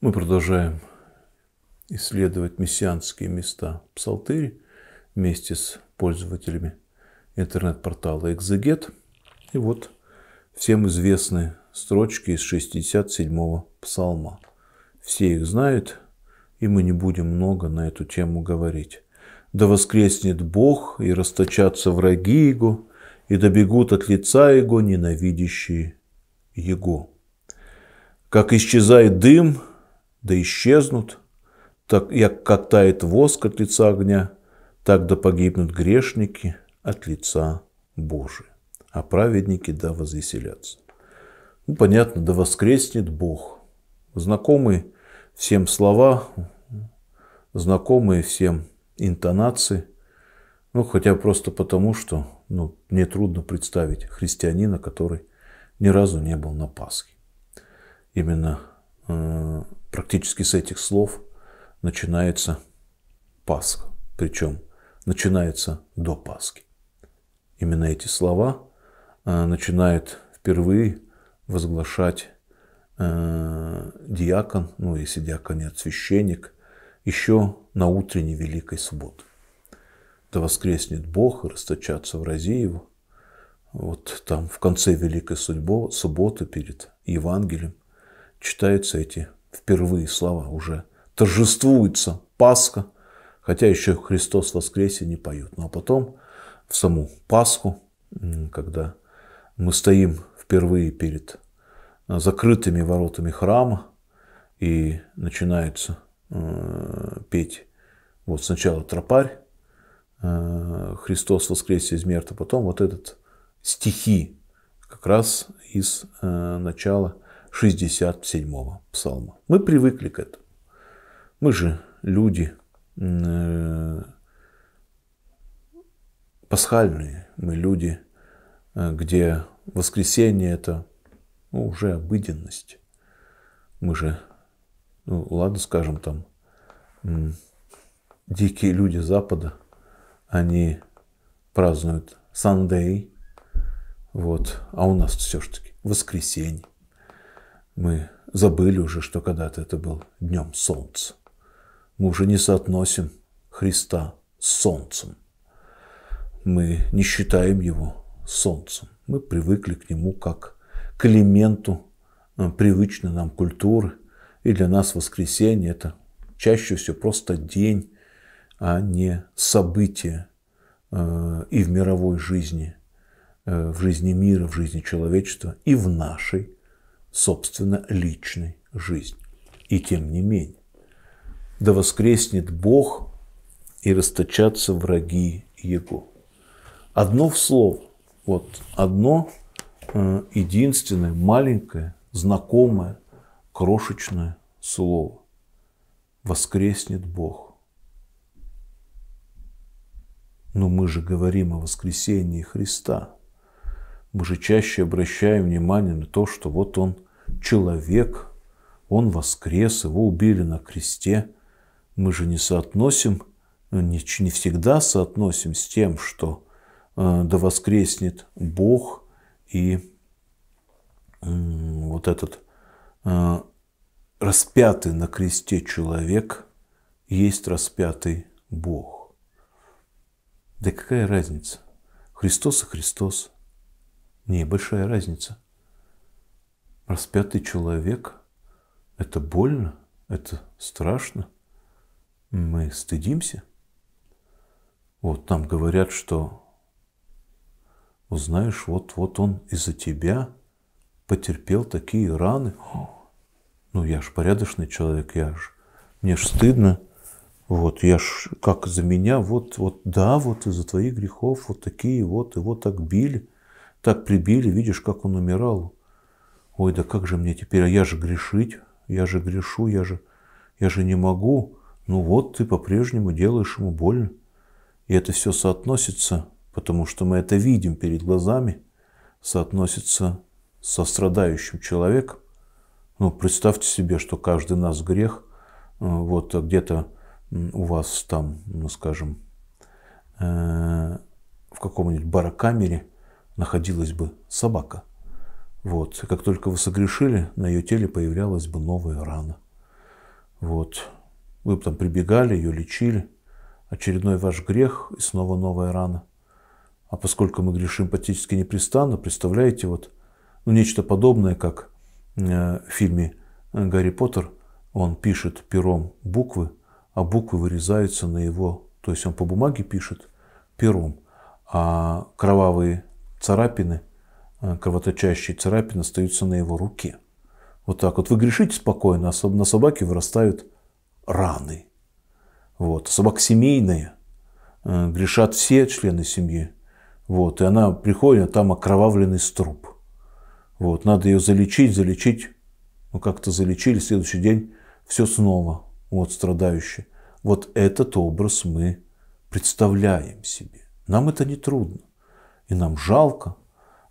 Мы продолжаем исследовать мессианские места Псалтыри вместе с пользователями интернет-портала «Экзегет». И вот всем известны строчки из 67-го псалма. Все их знают, и мы не будем много на эту тему говорить. «Да воскреснет Бог, и расточатся враги Его, и добегут от лица Его ненавидящие Его». Как исчезает дым, да исчезнут, так, як как тает воск от лица огня, так да погибнут грешники от лица Божия, а праведники да возвеселятся. Ну, понятно, да воскреснет Бог. Знакомые всем слова, знакомые всем интонации, ну, хотя просто потому, что ну, мне трудно представить христианина, который ни разу не был на Пасхе. Именно э, Практически с этих слов начинается Пасха, причем начинается до Пасхи. Именно эти слова э, начинает впервые возглашать э, диакон, ну если диакон нет, священник, еще на утренней Великой Субботы. Да воскреснет Бог и расточатся в Розееву, Вот там в конце Великой Судьбо, Субботы перед Евангелием читаются эти впервые слова уже. Торжествуется Пасха, хотя еще Христос воскресе не поют. Ну а потом в саму Пасху, когда мы стоим впервые перед э, закрытыми воротами храма, и начинается э, петь вот сначала тропарь, э, Христос воскресе из мертвых, а потом вот этот стихи как раз из э, начала 67-го псалма. Мы привыкли к этому. Мы же люди э, пасхальные, мы люди, э, где воскресенье это ну, уже обыденность. Мы же, ну ладно, скажем там, дикие люди Запада, они празднуют Сандей, вот, а у нас все-таки воскресенье. Мы забыли уже, что когда-то это был днем солнца. Мы уже не соотносим Христа с солнцем. Мы не считаем его солнцем. Мы привыкли к нему как к элементу э, привычной нам культуры. И для нас воскресенье – это чаще всего просто день, а не событие э, и в мировой жизни, э, в жизни мира, в жизни человечества, и в нашей собственно, личной жизни. И тем не менее, да воскреснет Бог и расточатся враги Его. Одно в слово, вот одно э, единственное, маленькое, знакомое, крошечное слово. Воскреснет Бог. Но мы же говорим о воскресении Христа – мы же чаще обращаем внимание на то, что вот он человек, он воскрес, его убили на кресте. Мы же не соотносим, э, не, не всегда соотносим с тем, что э, да воскреснет Бог и э, вот этот э, распятый на кресте человек есть распятый Бог. Да какая разница? Христос и Христос – не, большая разница. Распятый человек – это больно, это страшно. Мы стыдимся. Вот нам говорят, что узнаешь, вот-вот он из-за тебя потерпел такие раны. Ну, я ж порядочный человек, я ж, мне ж стыдно. Вот, я ж, как за меня, вот, вот, да, вот из-за твоих грехов вот такие вот, его так били так прибили, видишь, как он умирал. Ой, да как же мне теперь, а я же грешить, я же грешу, я же, я же не могу. Ну вот, ты по-прежнему делаешь ему больно. И это все соотносится, потому что мы это видим перед глазами, соотносится со страдающим человеком. Ну, представьте себе, что каждый нас грех, э, вот а где-то у вас там, ну, скажем, э, в каком-нибудь барокамере – находилась бы собака. Вот. И как только вы согрешили, на ее теле появлялась бы новая рана. Вот. Вы бы там прибегали, ее лечили. Очередной ваш грех и снова новая рана. А поскольку мы грешим практически непрестанно, представляете, вот ну, нечто подобное, как э, в фильме э, «Гарри Поттер», он пишет пером буквы, а буквы вырезаются на его, то есть он по бумаге пишет пером, а кровавые царапины, э, кровоточащие царапины остаются на его руке. Вот так вот. Вы грешите спокойно, а на собаке вырастают раны. Вот. собак семейная, э, грешат все члены семьи. Вот. И она приходит, а там окровавленный струп. Вот. Надо ее залечить, залечить. Ну, как-то залечили, следующий день все снова. Вот страдающий. Вот этот образ мы представляем себе. Нам это не трудно и нам жалко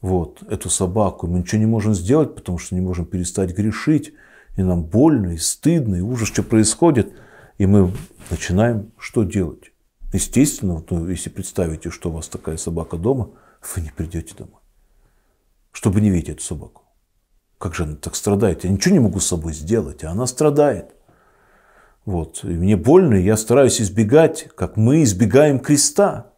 вот эту собаку, мы ничего не можем сделать, потому что не можем перестать грешить, и нам больно, и стыдно, и ужас, что происходит, и мы начинаем что делать? Естественно, ну, если представите, что у вас такая собака дома, вы не придете домой, чтобы не видеть эту собаку. Как же она так страдает? Я ничего не могу с собой сделать, а она страдает. Вот. И мне больно, и я стараюсь избегать, как мы избегаем креста.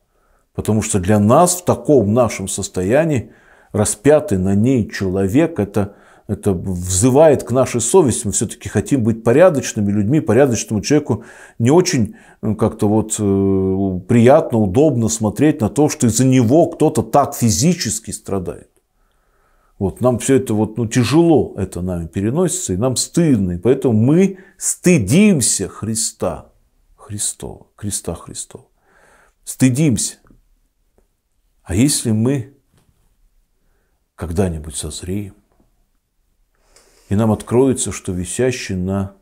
Потому что для нас в таком нашем состоянии распятый на ней человек, это, это взывает к нашей совести. Мы все-таки хотим быть порядочными людьми, порядочному человеку не очень э, как-то вот э, приятно, удобно смотреть на то, что из-за него кто-то так физически страдает. Вот нам все это вот, ну, тяжело это нами переносится, и нам стыдно. И поэтому мы стыдимся Христа, Христова, Христа Христова. Стыдимся. А если мы когда-нибудь созреем, и нам откроется, что висящий на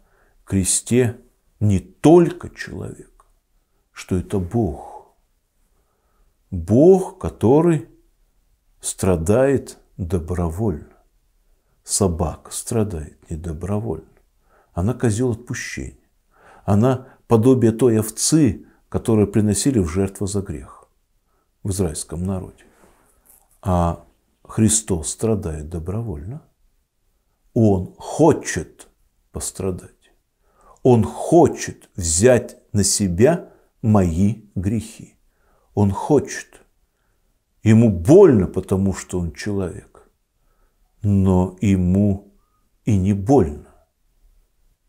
кресте не только человек, что это Бог. Бог, который страдает добровольно. Собака страдает недобровольно. Она козел отпущения. Она подобие той овцы, которую приносили в жертву за грех в израильском народе. А Христос страдает добровольно. Он хочет пострадать. Он хочет взять на себя мои грехи. Он хочет. Ему больно, потому что он человек. Но ему и не больно.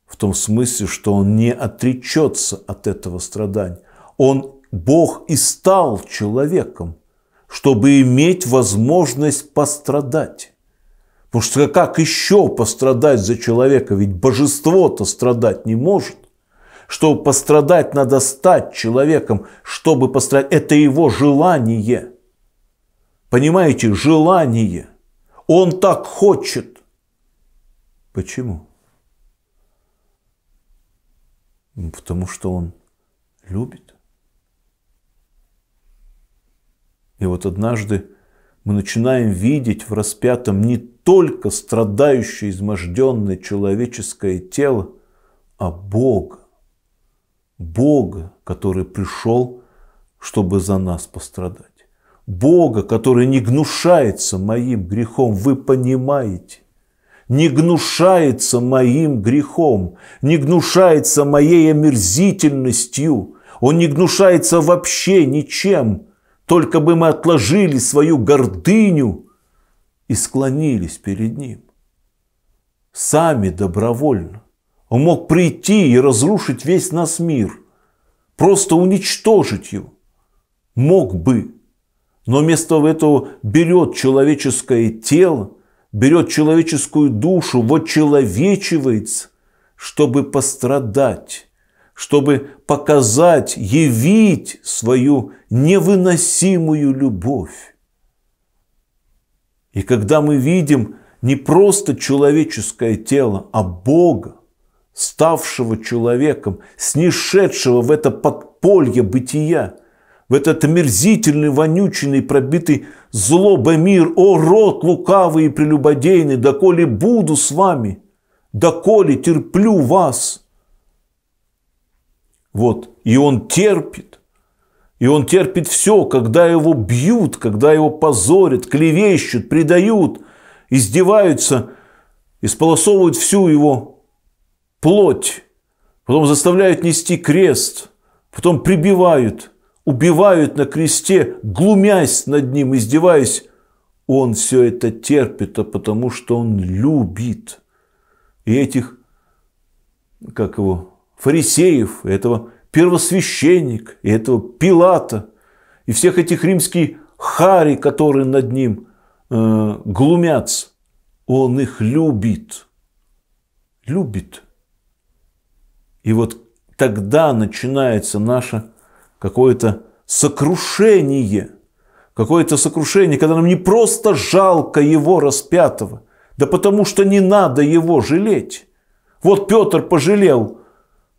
В том смысле, что он не отречется от этого страдания. Он Бог и стал человеком, чтобы иметь возможность пострадать. Потому что как еще пострадать за человека? Ведь божество-то страдать не может. Чтобы пострадать, надо стать человеком. Чтобы пострадать, это его желание. Понимаете, желание. Он так хочет. Почему? Потому что он любит. И вот однажды мы начинаем видеть в распятом не только страдающее, изможденное человеческое тело, а Бога. Бога, который пришел, чтобы за нас пострадать. Бога, который не гнушается моим грехом, вы понимаете? Не гнушается моим грехом, не гнушается моей омерзительностью, он не гнушается вообще ничем – только бы мы отложили свою гордыню и склонились перед Ним. Сами добровольно. Он мог прийти и разрушить весь нас мир, просто уничтожить его. Мог бы, но вместо этого берет человеческое тело, берет человеческую душу, вот человечивается, чтобы пострадать чтобы показать, явить свою невыносимую любовь. И когда мы видим не просто человеческое тело, а Бога, ставшего человеком, снишедшего в это подполье бытия, в этот мерзительный, вонючий, пробитый злобой мир, о род лукавый и прелюбодейный, доколе буду с вами, доколе терплю вас – вот. И он терпит. И он терпит все, когда его бьют, когда его позорят, клевещут, предают, издеваются, исполосовывают всю его плоть, потом заставляют нести крест, потом прибивают, убивают на кресте, глумясь над ним, издеваясь. Он все это терпит, а потому что он любит. И этих, как его, фарисеев, и этого первосвященника, и этого Пилата, и всех этих римских хари, которые над ним э, глумятся. Он их любит. Любит. И вот тогда начинается наше какое-то сокрушение. Какое-то сокрушение, когда нам не просто жалко его распятого, да потому что не надо его жалеть. Вот Петр пожалел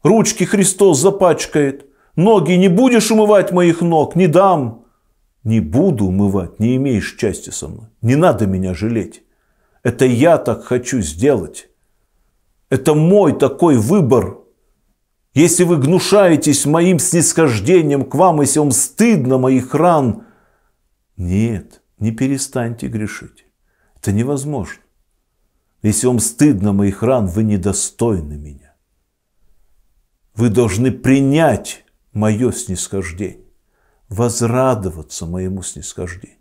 Ручки Христос запачкает. Ноги не будешь умывать моих ног, не дам. Не буду умывать, не имеешь части со мной. Не надо меня жалеть. Это я так хочу сделать. Это мой такой выбор. Если вы гнушаетесь моим снисхождением к вам, если вам стыдно моих ран, нет, не перестаньте грешить. Это невозможно. Если вам стыдно моих ран, вы недостойны меня. Вы должны принять мое снисхождение, возрадоваться моему снисхождению,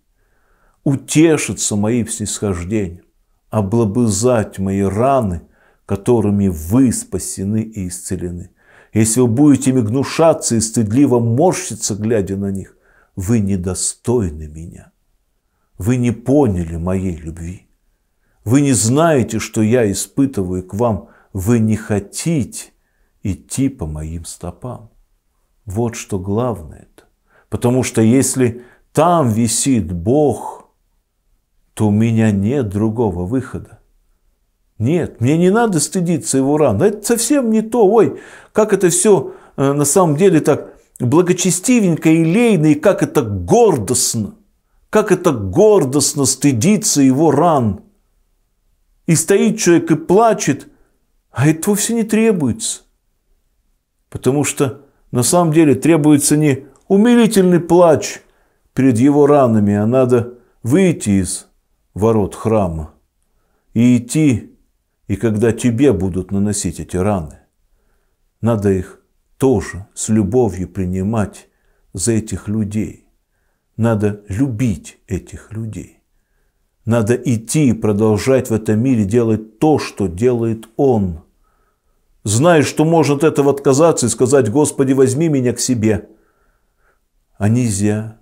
утешиться моим снисхождением, облобызать мои раны, которыми вы спасены и исцелены. Если вы будете ими гнушаться и стыдливо морщиться, глядя на них, вы недостойны меня. Вы не поняли моей любви. Вы не знаете, что я испытываю к вам. Вы не хотите идти по моим стопам. Вот что главное то Потому что если там висит Бог, то у меня нет другого выхода. Нет, мне не надо стыдиться его ран. Это совсем не то. Ой, как это все э, на самом деле так благочестивенько и лейно, и как это гордостно. Как это гордостно стыдиться его ран. И стоит человек и плачет, а это вовсе не требуется потому что на самом деле требуется не умилительный плач перед его ранами, а надо выйти из ворот храма и идти, и когда тебе будут наносить эти раны, надо их тоже с любовью принимать за этих людей. Надо любить этих людей. Надо идти и продолжать в этом мире делать то, что делает он – знают, что может этого отказаться и сказать, Господи, возьми меня к себе. А нельзя,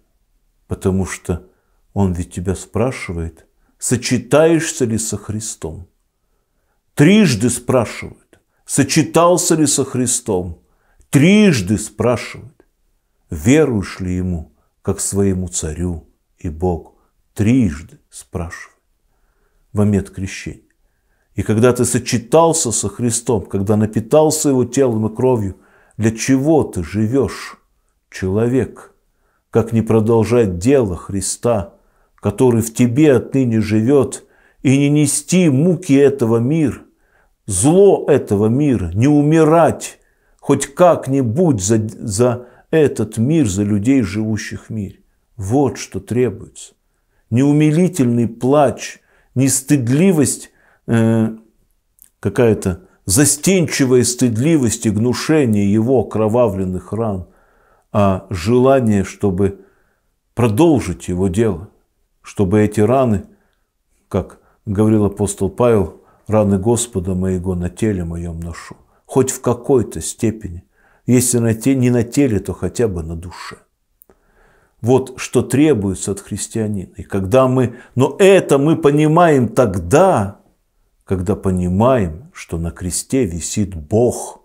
потому что Он ведь тебя спрашивает, сочетаешься ли со Христом. Трижды спрашивают, сочетался ли со Христом. Трижды спрашивают, веруешь ли Ему, как своему царю и Богу. Трижды спрашивают в момент крещения. И когда ты сочетался со Христом, когда напитался Его телом и кровью, для чего ты живешь, человек? Как не продолжать дело Христа, который в тебе отныне живет, и не нести муки этого мира, зло этого мира, не умирать хоть как-нибудь за, за этот мир, за людей, живущих в мире. Вот что требуется. неумилительный плач, нестыдливость э, какая-то застенчивая стыдливость и гнушение его кровавленных ран, а желание, чтобы продолжить его дело, чтобы эти раны, как говорил апостол Павел, раны Господа моего на теле моем ношу, хоть в какой-то степени, если на те, не на теле, то хотя бы на душе. Вот что требуется от христианина. И когда мы, но это мы понимаем тогда, когда понимаем, что на кресте висит Бог,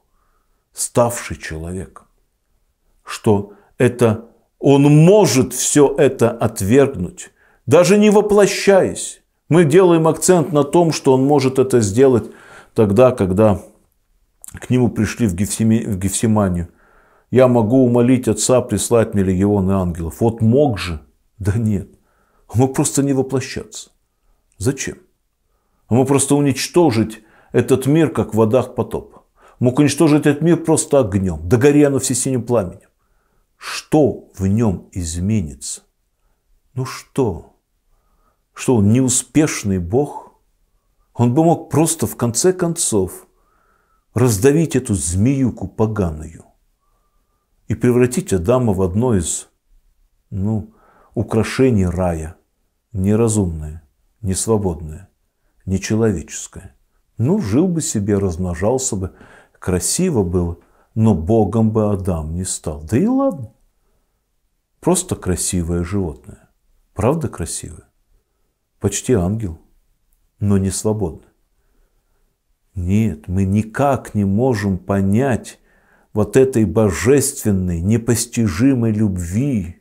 ставший человеком, что это Он может все это отвергнуть, даже не воплощаясь. Мы делаем акцент на том, что Он может это сделать тогда, когда к Нему пришли в, Гефсиме, в Гефсиманию. Я могу умолить Отца прислать мне легионы ангелов. Вот мог же? Да нет. Он мог просто не воплощаться. Зачем? Он мог просто уничтожить этот мир, как в водах потоп. Мог уничтожить этот мир просто огнем, догоря оно синим пламенем. Что в нем изменится? Ну что? Что он неуспешный Бог? Он бы мог просто в конце концов раздавить эту змеюку поганую и превратить Адама в одно из ну, украшений рая, неразумное, несвободное нечеловеческое. Ну, жил бы себе, размножался бы, красиво было, но богом бы Адам не стал. Да и ладно. Просто красивое животное. Правда красивое? Почти ангел, но не свободно. Нет, мы никак не можем понять вот этой божественной, непостижимой любви,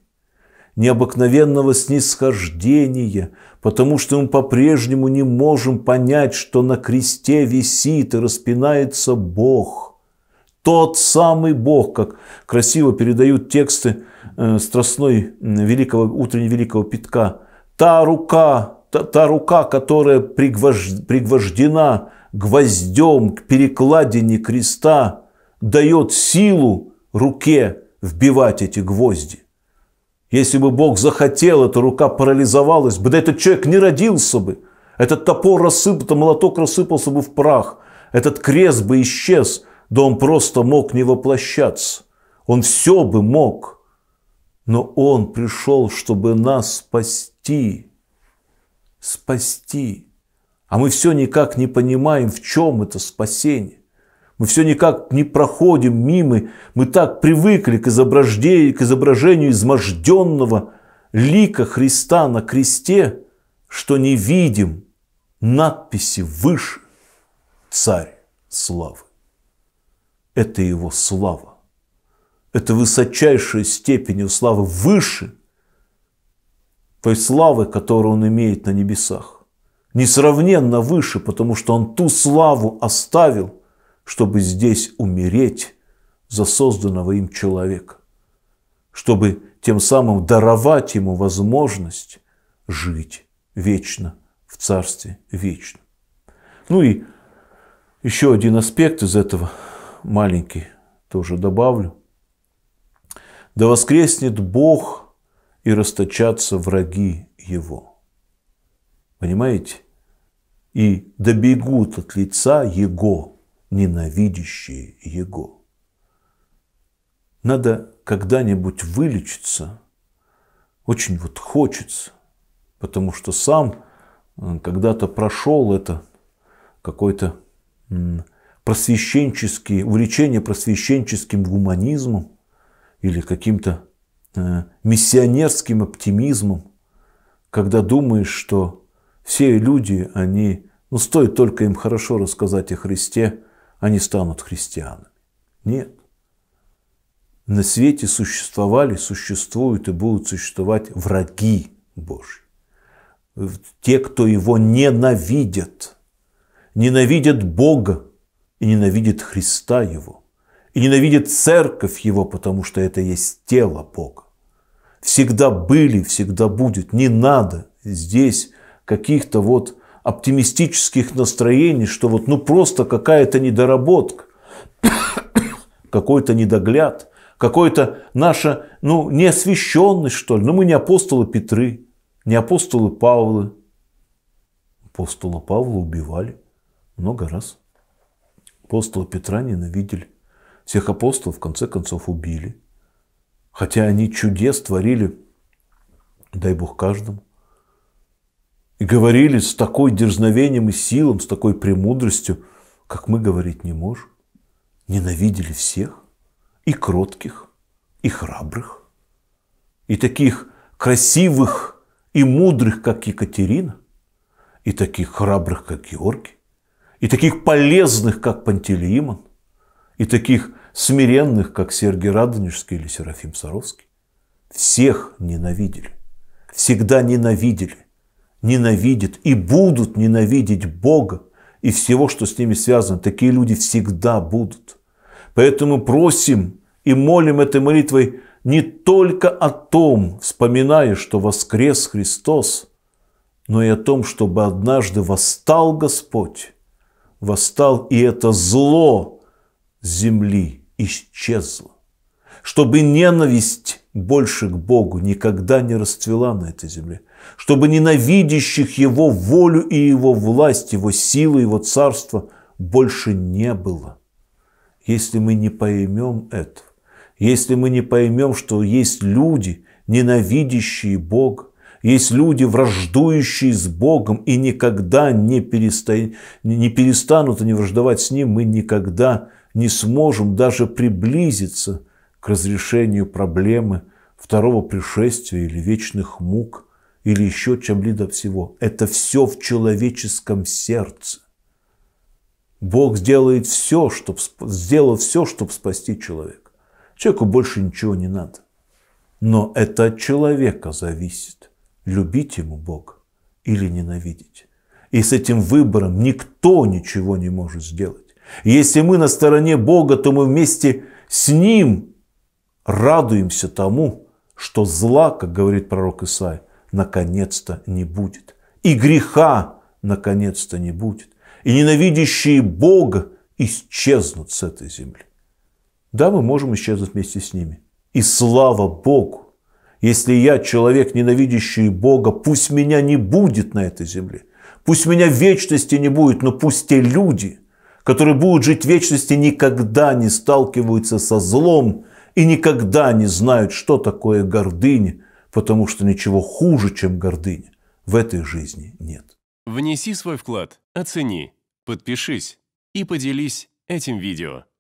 необыкновенного снисхождения, потому что мы по-прежнему не можем понять, что на кресте висит и распинается Бог. Тот самый Бог, как красиво передают тексты э, страстной великого, утреннего великого питка. Та рука, та, та рука, которая пригвождена гвоздем к перекладине креста, дает силу руке вбивать эти гвозди. Если бы Бог захотел, эта рука парализовалась бы, да этот человек не родился бы. Этот топор рассыпался, молоток рассыпался бы в прах. Этот крест бы исчез, да он просто мог не воплощаться. Он все бы мог. Но он пришел, чтобы нас спасти. Спасти. А мы все никак не понимаем, в чем это спасение. Мы все никак не проходим мимо, мы так привыкли к изображению, к изображению изможденного лика Христа на кресте, что не видим надписи выше «Царь славы». Это его слава. Это высочайшая степень его славы выше той славы, которую он имеет на небесах. Несравненно выше, потому что он ту славу оставил – чтобы здесь умереть за созданного им человека, чтобы тем самым даровать ему возможность жить вечно в Царстве вечно. Ну и еще один аспект из этого, маленький, тоже добавлю. «Да воскреснет Бог, и расточатся враги Его». Понимаете? «И добегут от лица Его ненавидящие Его. Надо когда-нибудь вылечиться, очень вот хочется, потому что сам когда-то прошел это какой-то просвещенческие, увлечение просвещенческим гуманизмом или каким-то э, миссионерским оптимизмом, когда думаешь, что все люди, они, ну, стоит только им хорошо рассказать о Христе, они станут христианами. Нет. На свете существовали, существуют и будут существовать враги Божьи. Те, кто его ненавидят. Ненавидят Бога и ненавидят Христа его. И ненавидят церковь его, потому что это есть тело Бога. Всегда были, всегда будет. Не надо здесь каких-то вот оптимистических настроений, что вот ну просто какая-то недоработка, какой-то недогляд, какой-то наша ну неосвященность что ли. Но ну, мы не апостолы Петры, не апостолы Павлы. Апостола Павла убивали много раз. Апостола Петра ненавидели. Всех апостолов в конце концов убили. Хотя они чудес творили, дай Бог каждому и говорили с такой дерзновением и силом, с такой премудростью, как мы говорить не можем. Ненавидели всех, и кротких, и храбрых, и таких красивых и мудрых, как Екатерина, и таких храбрых, как Георгий, и таких полезных, как Пантелеимон, и таких смиренных, как Сергий Радонежский или Серафим Саровский. Всех ненавидели, всегда ненавидели, ненавидят и будут ненавидеть Бога и всего, что с ними связано. Такие люди всегда будут. Поэтому просим и молим этой молитвой не только о том, вспоминая, что воскрес Христос, но и о том, чтобы однажды восстал Господь, восстал и это зло земли исчезло, чтобы ненависть больше к Богу никогда не расцвела на этой земле, чтобы ненавидящих его волю и его власть, его силы, его царство больше не было. Если мы не поймем это, если мы не поймем, что есть люди, ненавидящие Бога, есть люди, враждующие с Богом и никогда не, переста... не перестанут они враждовать с Ним, мы никогда не сможем даже приблизиться к разрешению проблемы второго пришествия или вечных мук – или еще чем-либо всего. Это все в человеческом сердце. Бог сделает все, чтобы, сделал все, чтобы спасти человека. Человеку больше ничего не надо. Но это от человека зависит, любить ему Бог или ненавидеть. И с этим выбором никто ничего не может сделать. Если мы на стороне Бога, то мы вместе с Ним радуемся тому, что зла, как говорит пророк Исаия, наконец-то не будет. И греха наконец-то не будет. И ненавидящие Бога исчезнут с этой земли. Да, мы можем исчезнуть вместе с ними. И слава Богу! Если я человек, ненавидящий Бога, пусть меня не будет на этой земле. Пусть меня в вечности не будет, но пусть те люди, которые будут жить в вечности, никогда не сталкиваются со злом и никогда не знают, что такое гордыня, потому что ничего хуже, чем гордыня, в этой жизни нет. Внеси свой вклад, оцени, подпишись и поделись этим видео.